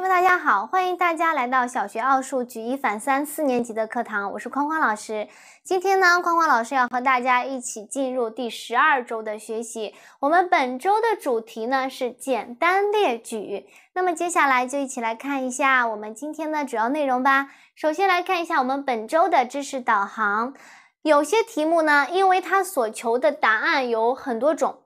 各们，大家好，欢迎大家来到小学奥数举一反三四年级的课堂，我是框框老师。今天呢，框框老师要和大家一起进入第十二周的学习。我们本周的主题呢是简单列举。那么接下来就一起来看一下我们今天的主要内容吧。首先来看一下我们本周的知识导航。有些题目呢，因为它所求的答案有很多种。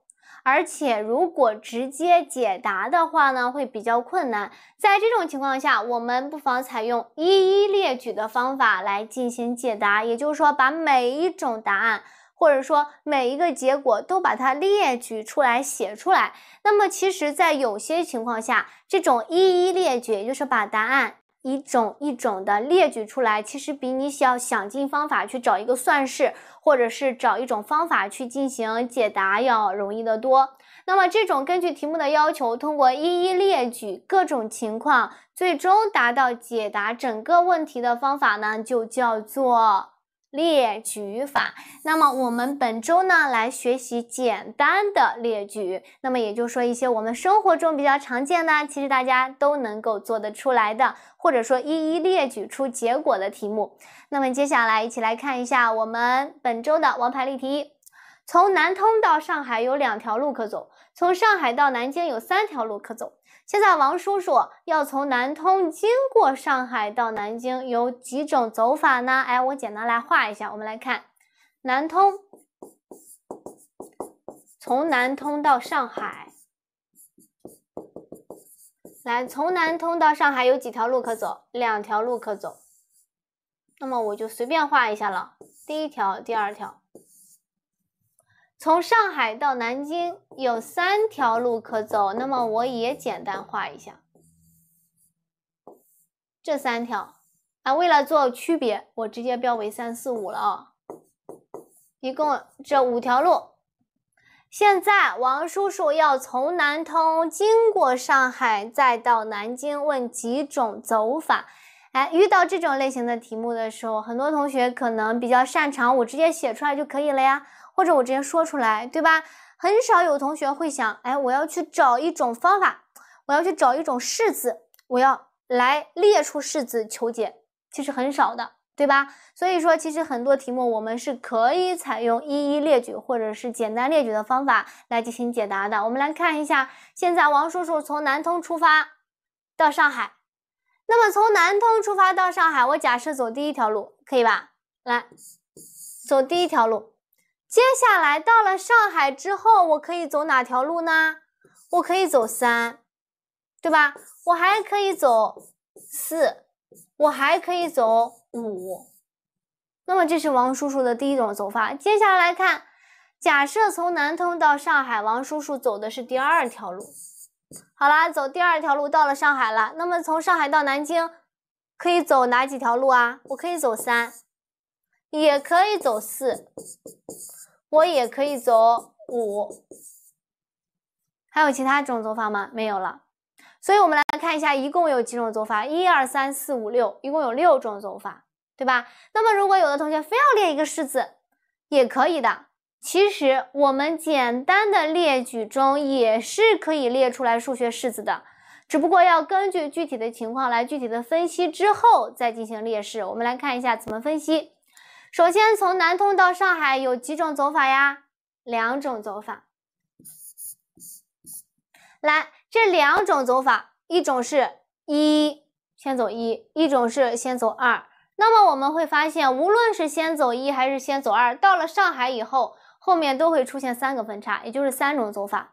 而且，如果直接解答的话呢，会比较困难。在这种情况下，我们不妨采用一一列举的方法来进行解答。也就是说，把每一种答案，或者说每一个结果，都把它列举出来、写出来。那么，其实，在有些情况下，这种一一列举也就是把答案。一种一种的列举出来，其实比你要想尽方法去找一个算式，或者是找一种方法去进行解答要容易得多。那么，这种根据题目的要求，通过一一列举各种情况，最终达到解答整个问题的方法呢，就叫做。列举法，那么我们本周呢来学习简单的列举，那么也就是说一些我们生活中比较常见的，其实大家都能够做得出来的，或者说一一列举出结果的题目。那么接下来一起来看一下我们本周的王牌例题：一，从南通到上海有两条路可走，从上海到南京有三条路可走。现在王叔叔要从南通经过上海到南京，有几种走法呢？哎，我简单来画一下。我们来看，南通从南通到上海，来从南通到上海有几条路可走？两条路可走。那么我就随便画一下了。第一条，第二条。从上海到南京有三条路可走，那么我也简单画一下这三条啊。为了做区别，我直接标为三四五了啊。一共这五条路。现在王叔叔要从南通经过上海再到南京，问几种走法。哎，遇到这种类型的题目的时候，很多同学可能比较擅长，我直接写出来就可以了呀。或者我直接说出来，对吧？很少有同学会想，哎，我要去找一种方法，我要去找一种式子，我要来列出式子求解，其实很少的，对吧？所以说，其实很多题目我们是可以采用一一列举或者是简单列举的方法来进行解答的。我们来看一下，现在王叔叔从南通出发到上海，那么从南通出发到上海，我假设走第一条路，可以吧？来，走第一条路。接下来到了上海之后，我可以走哪条路呢？我可以走三，对吧？我还可以走四，我还可以走五。那么这是王叔叔的第一种走法。接下来看，假设从南通到上海，王叔叔走的是第二条路。好啦，走第二条路到了上海了。那么从上海到南京，可以走哪几条路啊？我可以走三，也可以走四。我也可以走五，还有其他这种走法吗？没有了，所以，我们来看一下，一共有几种走法？一、二、三、四、五、六，一共有六种走法，对吧？那么，如果有的同学非要列一个式子，也可以的。其实，我们简单的列举中也是可以列出来数学式子的，只不过要根据具体的情况来具体的分析之后再进行列式。我们来看一下怎么分析。首先，从南通到上海有几种走法呀？两种走法。来，这两种走法，一种是一先走一，一种是先走二。那么我们会发现，无论是先走一还是先走二，到了上海以后，后面都会出现三个分叉，也就是三种走法。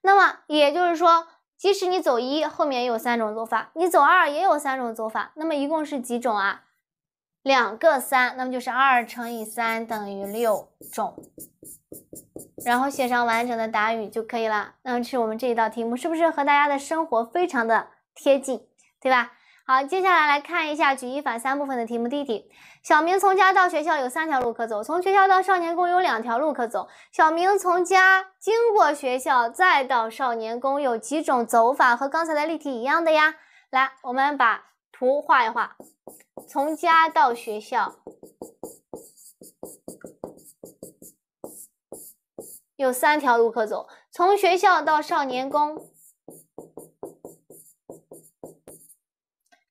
那么也就是说，即使你走一，后面也有三种走法；你走二也有三种走法。那么一共是几种啊？两个三，那么就是二乘以三等于六种，然后写上完整的答语就可以了。那么是我们这一道题目，是不是和大家的生活非常的贴近，对吧？好，接下来来看一下举一反三部分的题目第一题：小明从家到学校有三条路可走，从学校到少年宫有两条路可走。小明从家经过学校再到少年宫有几种走法？和刚才的例题一样的呀。来，我们把图画一画。从家到学校有三条路可走，从学校到少年宫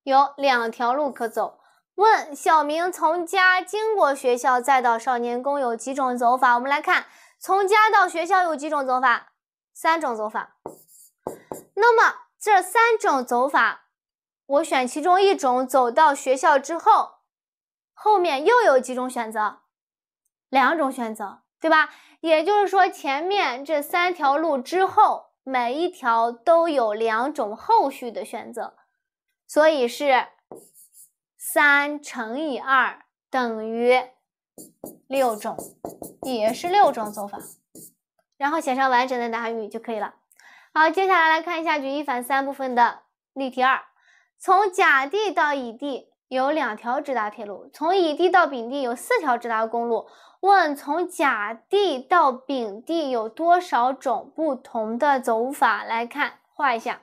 有两条路可走。问小明从家经过学校再到少年宫有几种走法？我们来看，从家到学校有几种走法？三种走法。那么这三种走法。我选其中一种走到学校之后，后面又有几种选择？两种选择，对吧？也就是说，前面这三条路之后，每一条都有两种后续的选择，所以是三乘以二等于六种，也是六种走法。然后写上完整的答案语就可以了。好，接下来来看一下举一反三部分的例题二。从甲地到乙地有两条直达铁路，从乙地到丙地有四条直达公路。问从甲地到丙地有多少种不同的走法？来看，画一下。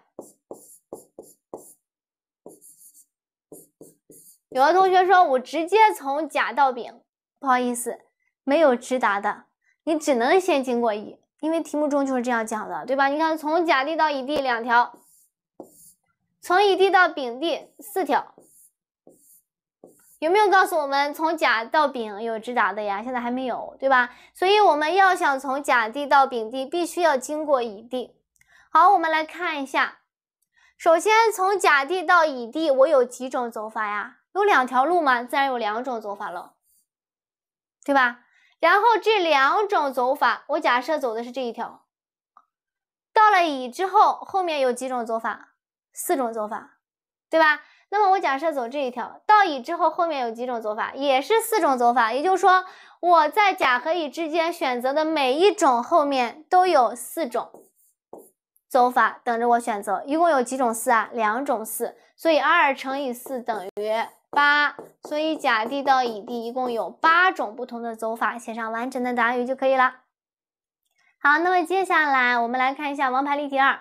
有的同学说，我直接从甲到丙，不好意思，没有直达的，你只能先经过乙，因为题目中就是这样讲的，对吧？你看，从甲地到乙地两条。从乙地到丙地四条，有没有告诉我们从甲到丙有直达的呀？现在还没有，对吧？所以我们要想从甲地到丙地，必须要经过乙地。好，我们来看一下，首先从甲地到乙地，我有几种走法呀？有两条路嘛，自然有两种走法了，对吧？然后这两种走法，我假设走的是这一条，到了乙之后，后面有几种走法？四种走法，对吧？那么我假设走这一条到乙之后，后面有几种走法，也是四种走法。也就是说，我在甲和乙之间选择的每一种，后面都有四种走法等着我选择。一共有几种四啊？两种四，所以二乘以四等于八。所以甲地到乙地一共有八种不同的走法，写上完整的答案语就可以了。好，那么接下来我们来看一下王牌例题二。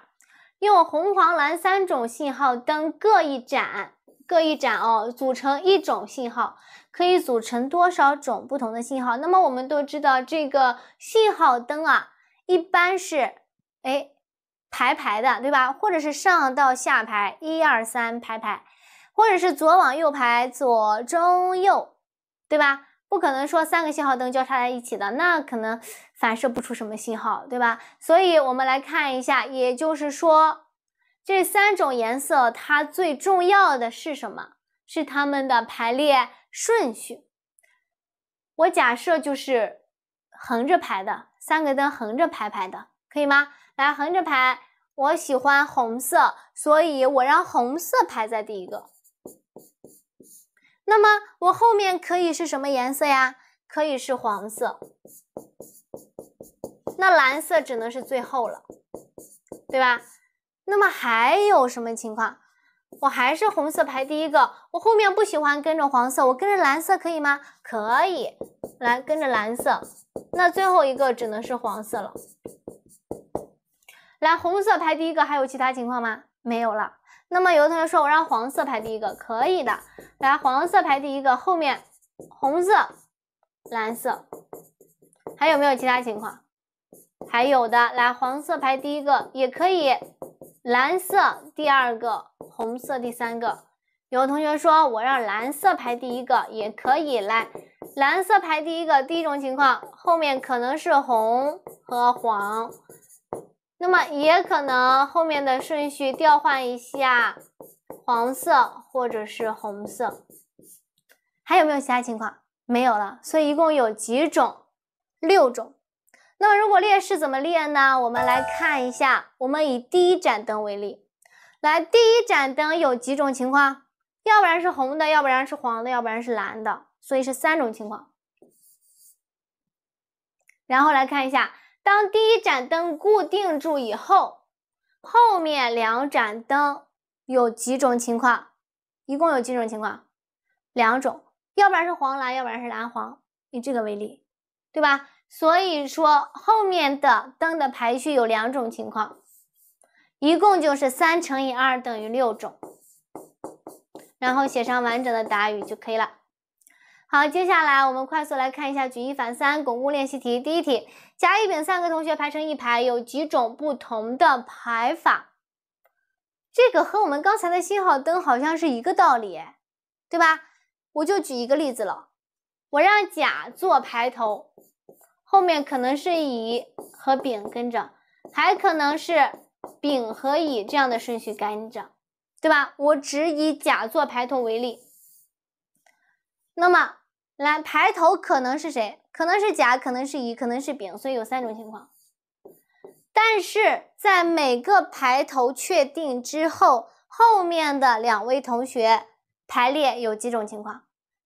用红、黄、蓝三种信号灯各一盏，各一盏哦，组成一种信号，可以组成多少种不同的信号？那么我们都知道，这个信号灯啊，一般是，哎，排排的，对吧？或者是上到下排，一二三排排，或者是左往右排，左中右，对吧？不可能说三个信号灯交叉在一起的，那可能反射不出什么信号，对吧？所以，我们来看一下，也就是说，这三种颜色它最重要的是什么？是它们的排列顺序。我假设就是横着排的，三个灯横着排排的，可以吗？来，横着排，我喜欢红色，所以我让红色排在第一个。那么我后面可以是什么颜色呀？可以是黄色。那蓝色只能是最后了，对吧？那么还有什么情况？我还是红色排第一个，我后面不喜欢跟着黄色，我跟着蓝色可以吗？可以，来跟着蓝色。那最后一个只能是黄色了。来，红色排第一个，还有其他情况吗？没有了。那么，有的同学说，我让黄色排第一个，可以的。来，黄色排第一个，后面红色、蓝色，还有没有其他情况？还有的，来，黄色排第一个也可以，蓝色第二个，红色第三个。有的同学说，我让蓝色排第一个也可以，来，蓝色排第一个，第一种情况后面可能是红和黄。那么也可能后面的顺序调换一下，黄色或者是红色，还有没有其他情况？没有了，所以一共有几种？六种。那么如果列式怎么列呢？我们来看一下，我们以第一盏灯为例，来，第一盏灯有几种情况？要不然是红的，要不然是黄的，要不然是蓝的，所以是三种情况。然后来看一下。当第一盏灯固定住以后，后面两盏灯有几种情况？一共有几种情况？两种，要不然是黄蓝，要不然是蓝黄。以这个为例，对吧？所以说后面的灯的排序有两种情况，一共就是三乘以二等于六种，然后写上完整的答语就可以了。好，接下来我们快速来看一下举一反三巩固练习题。第一题：甲、乙、丙三个同学排成一排，有几种不同的排法？这个和我们刚才的信号灯好像是一个道理，对吧？我就举一个例子了，我让甲做排头，后面可能是乙和丙跟着，还可能是丙和乙这样的顺序跟着，对吧？我只以甲做排头为例，那么。来排头可能是谁？可能是甲，可能是乙，可能是丙，所以有三种情况。但是在每个排头确定之后，后面的两位同学排列有几种情况？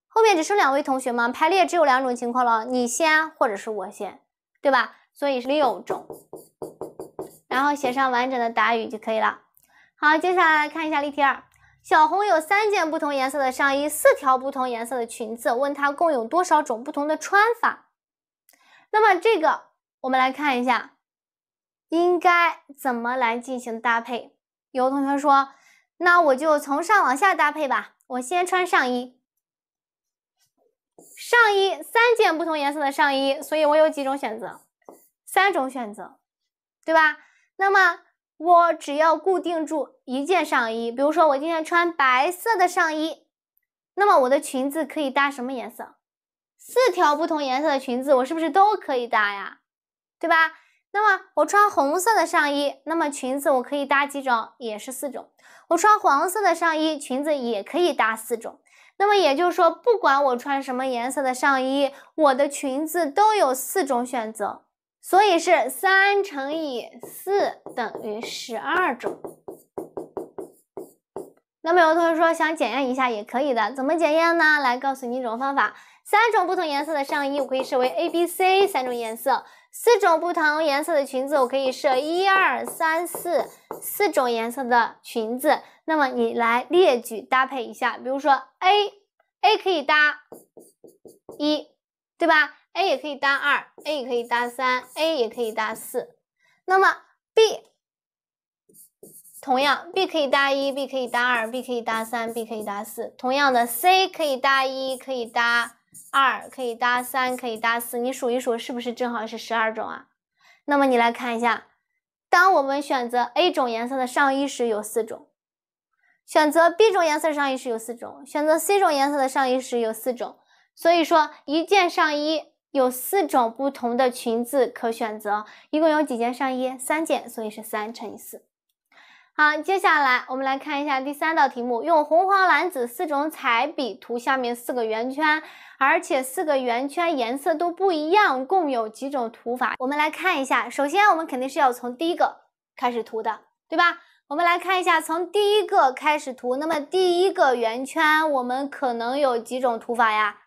后面只剩两位同学吗？排列只有两种情况了，你先或者是我先，对吧？所以是六种。然后写上完整的答语就可以了。好，接下来看一下例题二。小红有三件不同颜色的上衣，四条不同颜色的裙子。问她共有多少种不同的穿法？那么这个我们来看一下，应该怎么来进行搭配？有同学说，那我就从上往下搭配吧。我先穿上衣，上衣三件不同颜色的上衣，所以我有几种选择？三种选择，对吧？那么我只要固定住一件上衣，比如说我今天穿白色的上衣，那么我的裙子可以搭什么颜色？四条不同颜色的裙子，我是不是都可以搭呀？对吧？那么我穿红色的上衣，那么裙子我可以搭几种？也是四种。我穿黄色的上衣，裙子也可以搭四种。那么也就是说，不管我穿什么颜色的上衣，我的裙子都有四种选择。所以是三乘以四等于十二种。那么有同学说想检验一下也可以的，怎么检验呢？来告诉你一种方法：三种不同颜色的上衣，我可以设为 A、B、C 三种颜色；四种不同颜色的裙子，我可以设一二三四四种颜色的裙子。那么你来列举搭配一下，比如说 A，A 可以搭一，对吧？A 也可以搭二，A 也可以搭三，A 也可以搭四，那么 B 同样，B 可以搭一，B 可以搭二，B 可以搭三，B 可以搭四。同样的，C 可以搭一，可以搭二，可以搭三，可以搭四。你数一数，是不是正好是十二种啊？那么你来看一下，当我们选择 A 种颜色的上衣时有四种，选择 B 种颜色上衣时有四种，选择 C 种颜色的上衣时有四种。所以说一件上衣。有四种不同的裙子可选择，一共有几件上衣？三件，所以是三乘以四。好，接下来我们来看一下第三道题目，用红、黄、蓝、紫四种彩笔涂下面四个圆圈，而且四个圆圈颜色都不一样，共有几种涂法？我们来看一下，首先我们肯定是要从第一个开始涂的，对吧？我们来看一下，从第一个开始涂，那么第一个圆圈我们可能有几种涂法呀？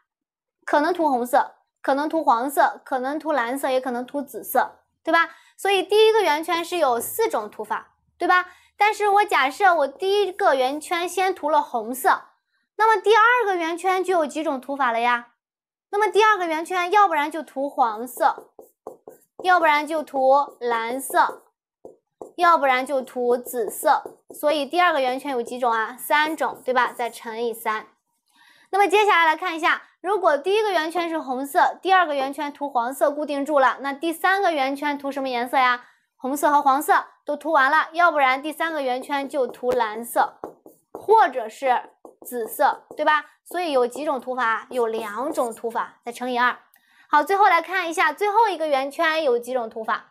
可能涂红色。可能涂黄色，可能涂蓝色，也可能涂紫色，对吧？所以第一个圆圈是有四种涂法，对吧？但是我假设我第一个圆圈先涂了红色，那么第二个圆圈就有几种涂法了呀？那么第二个圆圈要不然就涂黄色，要不然就涂蓝色，要不然就涂紫色，所以第二个圆圈有几种啊？三种，对吧？再乘以三。那么接下来来看一下，如果第一个圆圈是红色，第二个圆圈涂黄色固定住了，那第三个圆圈涂什么颜色呀？红色和黄色都涂完了，要不然第三个圆圈就涂蓝色或者是紫色，对吧？所以有几种涂法？有两种涂法，再乘以二。好，最后来看一下最后一个圆圈有几种涂法。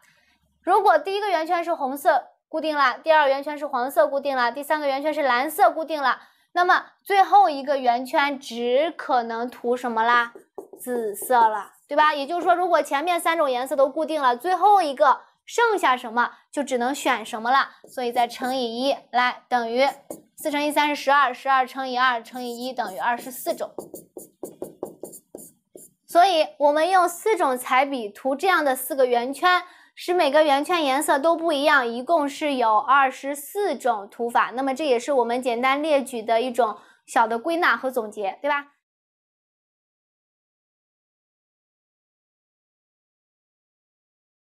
如果第一个圆圈是红色固定了，第二个圆圈是黄色固定了，第三个圆圈是蓝色固定了。那么最后一个圆圈只可能涂什么啦？紫色了，对吧？也就是说，如果前面三种颜色都固定了，最后一个剩下什么就只能选什么了。所以再乘以一，来等于四乘以三是十二，十二乘以二乘以一等于二十四种。所以我们用四种彩笔涂这样的四个圆圈。使每个圆圈颜色都不一样，一共是有二十四种涂法。那么，这也是我们简单列举的一种小的归纳和总结，对吧？